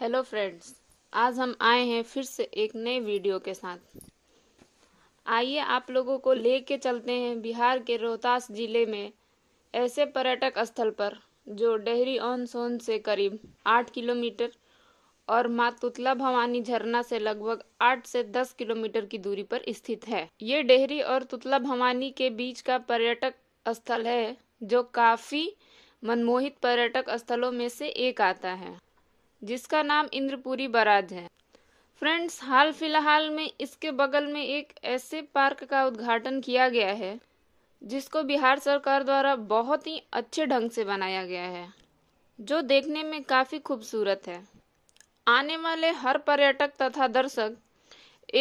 hello friends आज हम आए हैं फिर से एक नए वीडियो के साथ आइए आप लोगों को ले के चलते हैं बिहार के रोहतास जिले में ऐसे पर्यटक स्थल पर जो डेहरी ऑन सोन से करीब आठ किलोमीटर और मातुतला भवानी झरना से लगभग आठ से दस किलोमीटर की दूरी पर स्थित है ये डेहरी और तुतला भवानी के बीच का पर्यटक स्थल है जो काफी मनमोहित पर्यटक स्थलों में से एक आता है जिसका नाम इंद्रपुरी बराज है फ्रेंड्स हाल फिलहाल में इसके बगल में एक ऐसे पार्क का उद्घाटन किया गया है जिसको बिहार सरकार द्वारा बहुत ही अच्छे ढंग से बनाया गया है जो देखने में काफ़ी खूबसूरत है आने वाले हर पर्यटक तथा दर्शक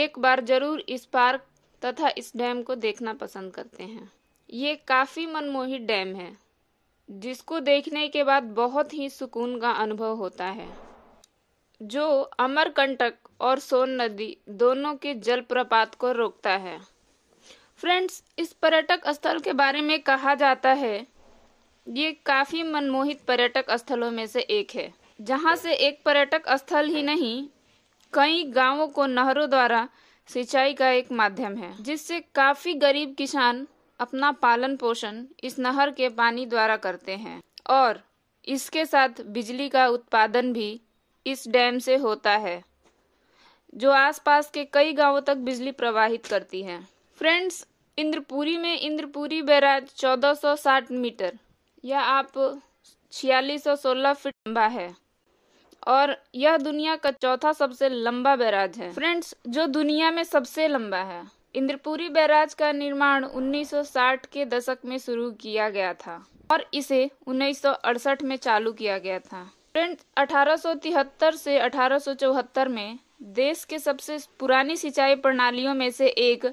एक बार जरूर इस पार्क तथा इस डैम को देखना पसंद करते हैं ये काफ़ी मनमोहित डैम है जिसको देखने के बाद बहुत ही सुकून का अनुभव होता है जो अमरकंटक और सोन नदी दोनों के जलप्रपात को रोकता है फ्रेंड्स इस पर्यटक स्थल के बारे में कहा जाता है ये काफ़ी मनमोहित पर्यटक स्थलों में से एक है जहाँ से एक पर्यटक स्थल ही नहीं कई गांवों को नहरों द्वारा सिंचाई का एक माध्यम है जिससे काफ़ी गरीब किसान अपना पालन पोषण इस नहर के पानी द्वारा करते हैं और इसके साथ बिजली का उत्पादन भी इस डैम से होता है जो आसपास के कई गांवों तक बिजली प्रवाहित करती है फ्रेंड्स इंद्रपुरी में इंद्रपुरी बैराज 1460 मीटर या आप छियालीस सौ सोलह फीट लंबा है और यह दुनिया का चौथा सबसे लंबा बैराज है फ्रेंड्स जो दुनिया में सबसे लंबा है इंद्रपुरी बैराज का निर्माण 1960 के दशक में शुरू किया गया था और इसे 1968 में चालू किया गया था फ्रेंड्स 1873 से 1874 में देश के सबसे पुरानी सिंचाई प्रणालियों में से एक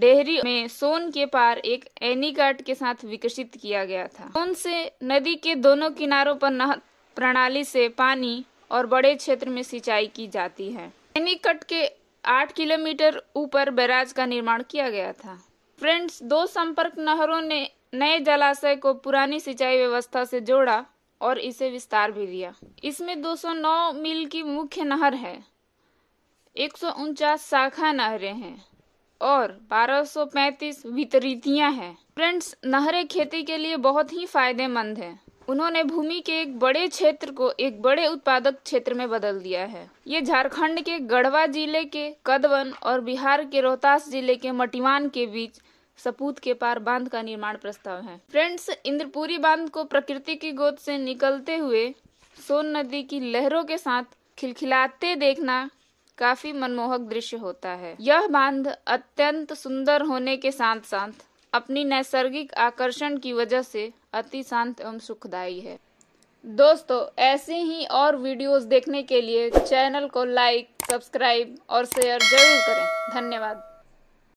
डेहरी में सोन के पार एक एनीगाट के साथ विकसित किया गया था सोन से नदी के दोनों किनारों पर नहर प्रणाली से पानी और बड़े क्षेत्र में सिंचाई की जाती है एनीकट के आठ किलोमीटर ऊपर बैराज का निर्माण किया गया था फ्रेंड्स दो संपर्क नहरों ने नए जलाशय को पुरानी सिंचाई व्यवस्था से जोड़ा और इसे विस्तार भी दिया इसमें 209 मील की मुख्य नहर है एक शाखा नहरें हैं और 1235 वितरितियां हैं फ्रेंड्स नहरें खेती के लिए बहुत ही फायदेमंद हैं उन्होंने भूमि के एक बड़े क्षेत्र को एक बड़े उत्पादक क्षेत्र में बदल दिया है ये झारखंड के गढ़वा जिले के कदवन और बिहार के रोहतास जिले के मटिवान के बीच सपूत के पार बांध का निर्माण प्रस्ताव है फ्रेंड्स इंद्रपुरी बांध को प्रकृति की गोद से निकलते हुए सोन नदी की लहरों के साथ खिलखिलाते देखना काफी मनमोहक दृश्य होता है यह बांध अत्यंत सुंदर होने के साथ साथ अपनी नैसर्गिक आकर्षण की वजह से अति शांत एवं सुखदायी है दोस्तों ऐसे ही और वीडियोस देखने के लिए चैनल को लाइक सब्सक्राइब और शेयर जरूर करें धन्यवाद